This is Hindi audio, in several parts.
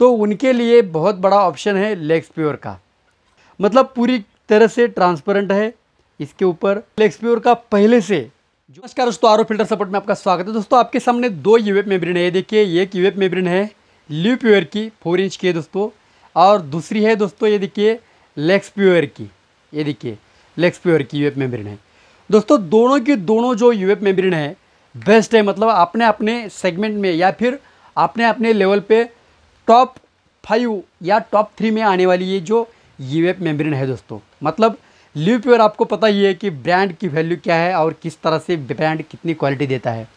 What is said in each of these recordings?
तो उनके लिए बहुत बड़ा ऑप्शन है लेग्स प्योर का मतलब पूरी तरह से ट्रांसपेरेंट है इसके ऊपर लेग्स प्योर का पहले से नमस्कार दोस्तों आरो फिल्टर सपोर्ट में आपका स्वागत है दोस्तों आपके सामने दो यूवेप मेब्रिन है देखिए एक यूवेप मेब्रिन है ल्यू प्योर की फोर इंच की है दोस्तों और दूसरी है दोस्तों ये देखिए लेग्स प्योर की ये देखिए लेग्स प्योर की यूएफ मेब्रिन है दोस्तों दोनों की दोनों जो यूएफ मेब्रिन है बेस्ट है मतलब अपने अपने सेगमेंट में या फिर अपने अपने लेवल पे टॉप फाइव या टॉप थ्री में आने वाली ये जो एफ मेम्ब्रेन है दोस्तों मतलब लिव प्योर आपको पता ही है कि ब्रांड की वैल्यू क्या है और किस तरह से ब्रांड कितनी क्वालिटी देता है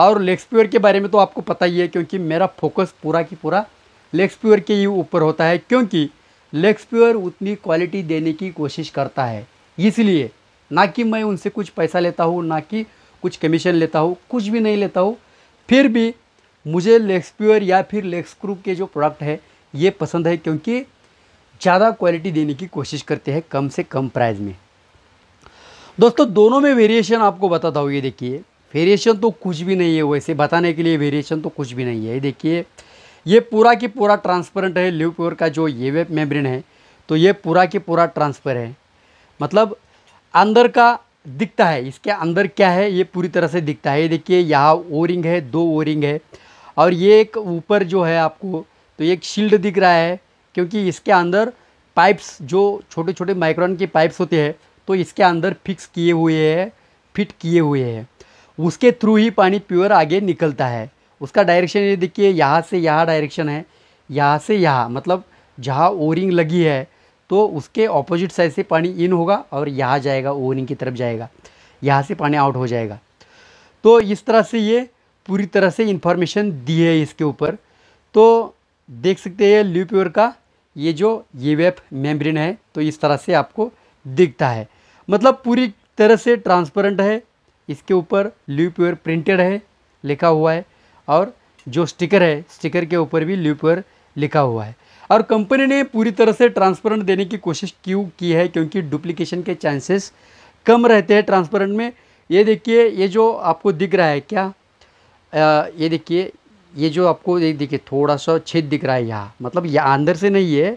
और लेग्स प्योर के बारे में तो आपको पता ही है क्योंकि मेरा फोकस पूरा की पूरा लेग्स प्योर के ही ऊपर होता है क्योंकि लेग्स प्योर उतनी क्वालिटी देने की कोशिश करता है इसलिए ना कि मैं उनसे कुछ पैसा लेता हूँ ना कि कुछ कमीशन लेता हूँ कुछ भी नहीं लेता हूँ फिर भी मुझे लेक्सप्योर या फिर लेक्स क्रूप के जो प्रोडक्ट है ये पसंद है क्योंकि ज़्यादा क्वालिटी देने की कोशिश करते हैं कम से कम प्राइस में दोस्तों दोनों में वेरिएशन आपको बताता हूँ ये देखिए वेरिएशन तो कुछ भी नहीं है वैसे बताने के लिए वेरिएशन तो कुछ भी नहीं है ये देखिए ये पूरा की पूरा ट्रांसपेरेंट है ल्यू प्योर का जो ये वेब मेम्ब्रेन है तो ये पूरा की पूरा ट्रांसफर है मतलब अंदर का दिखता है इसके अंदर क्या है ये पूरी तरह से दिखता है ये देखिए यहाँ ओरिंग है दो ओरिंग है और ये एक ऊपर जो है आपको तो ये एक शील्ड दिख रहा है क्योंकि इसके अंदर पाइप्स जो छोटे छोटे माइक्रोन के पाइप्स होते हैं तो इसके अंदर फिक्स किए हुए हैं फिट किए हुए हैं उसके थ्रू ही पानी प्योर आगे निकलता है उसका डायरेक्शन ये देखिए यहाँ से यहाँ डायरेक्शन है यहाँ से यहाँ मतलब जहाँ ओरिंग लगी है तो उसके ऑपोजिट साइड से पानी इन होगा और यहाँ जाएगा ओरिंग की तरफ जाएगा यहाँ से पानी आउट हो जाएगा तो इस तरह से ये पूरी तरह से इन्फॉर्मेशन दी है इसके ऊपर तो देख सकते हैं ल्यूप्योर का ये जो ये वेप मेम्ब्रेन है तो इस तरह से आपको दिखता है मतलब पूरी तरह से ट्रांसपेरेंट है इसके ऊपर ल्यूप्योर प्रिंटेड है लिखा हुआ है और जो स्टिकर है स्टिकर के ऊपर भी ल्यूप्योर लिखा हुआ है और कंपनी ने पूरी तरह से ट्रांसपेरेंट देने की कोशिश क्यों की है क्योंकि डुप्लीकेशन के चांसेस कम रहते हैं ट्रांसपेरेंट में ये देखिए ये जो आपको दिख रहा है क्या ये देखिए ये जो आपको ये देखिए थोड़ा सा छेद दिख रहा है यहाँ मतलब ये अंदर से नहीं है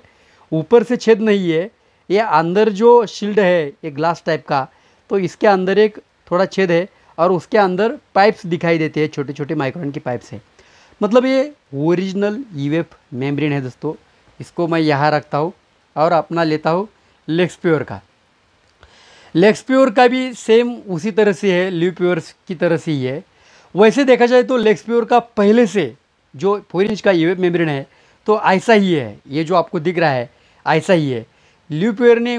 ऊपर से छेद नहीं है ये अंदर जो शील्ड है ये ग्लास टाइप का तो इसके अंदर एक थोड़ा छेद है और उसके अंदर पाइप्स दिखाई देते हैं छोटे छोटे माइक्रोन की पाइप्स है मतलब ये ओरिजिनल ईवेफ मेम्ब्रेन है दोस्तों इसको मैं यहाँ रखता हूँ और अपना लेता हूँ लेग्स प्योर का लेक्स प्योर का भी सेम उसी तरह से है ल्यू प्योर की तरह से ही है वैसे देखा जाए तो लेक्सप्योर प्योर का पहले से जो फोर इंच का यूएफ मेम्ब्रेन है तो ऐसा ही है ये जो आपको दिख रहा है ऐसा ही है ल्यूप्योर ने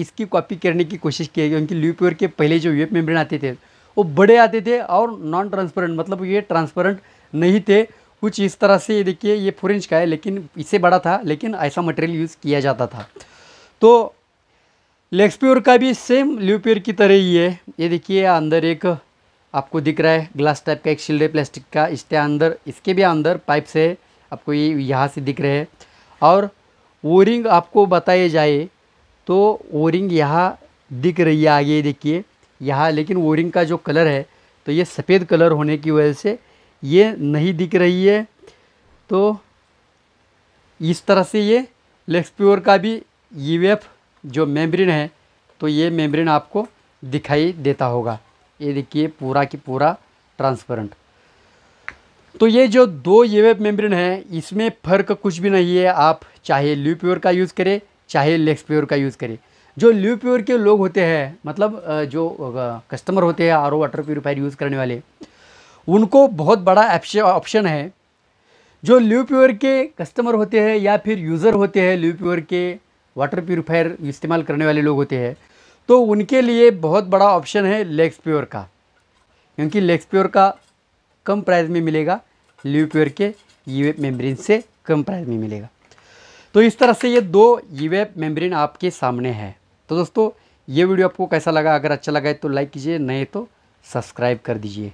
इसकी कॉपी करने की कोशिश की है क्योंकि ल्यूप्योर के पहले जो यूएफ मेम्ब्रेन आते थे वो बड़े आते थे और नॉन ट्रांसपेरेंट मतलब ये ट्रांसपेरेंट नहीं थे कुछ इस तरह से ये देखिए ये फोर इंच का है लेकिन इससे बड़ा था लेकिन ऐसा मटेरियल यूज़ किया जाता था तो लेक्सप्योर का भी सेम ल्यूप्योर की तरह ही है ये देखिए अंदर एक आपको दिख रहा है ग्लास टाइप का एक शिल्डे प्लास्टिक का इसके अंदर इसके भी अंदर पाइप से आपको ये यहाँ से दिख रहे हैं और ओरिंग आपको बताए जाए तो ओरिंग यहाँ दिख रही है आगे देखिए यहाँ लेकिन ओरिंग का जो कलर है तो ये सफ़ेद कलर होने की वजह से ये नहीं दिख रही है तो इस तरह से ये लेक्सप्योर का भी ई e जो मेम्ब्रेन है तो ये मेम्ब्रेन आपको दिखाई देता होगा ये देखिए पूरा की पूरा ट्रांसपेरेंट तो ये जो दो वेब मेम्ब्रेन है इसमें फ़र्क कुछ भी नहीं है आप चाहे ल्यू प्योर का यूज़ करें चाहे लेक्स प्योर का यूज़ करें जो ल्यू प्योर के लोग होते हैं मतलब जो कस्टमर होते हैं R O water purifier use करने वाले उनको बहुत बड़ा ऑप्शन है जो ल्यू प्योर के कस्टमर होते हैं या फिर यूज़र होते हैं ल्यू प्योर के वाटर प्योरीफायर इस्तेमाल करने वाले लोग होते हैं तो उनके लिए बहुत बड़ा ऑप्शन है लेग्स प्योर का क्योंकि लेग्स प्योर का कम प्राइस में मिलेगा लिव प्योर के ईवेप मेम्ब्रेन से कम प्राइस में मिलेगा तो इस तरह से ये दो ईवेप मेम्ब्रेन आपके सामने है तो दोस्तों ये वीडियो आपको कैसा लगा अगर अच्छा लगा है तो लाइक कीजिए नहीं तो सब्सक्राइब कर दीजिए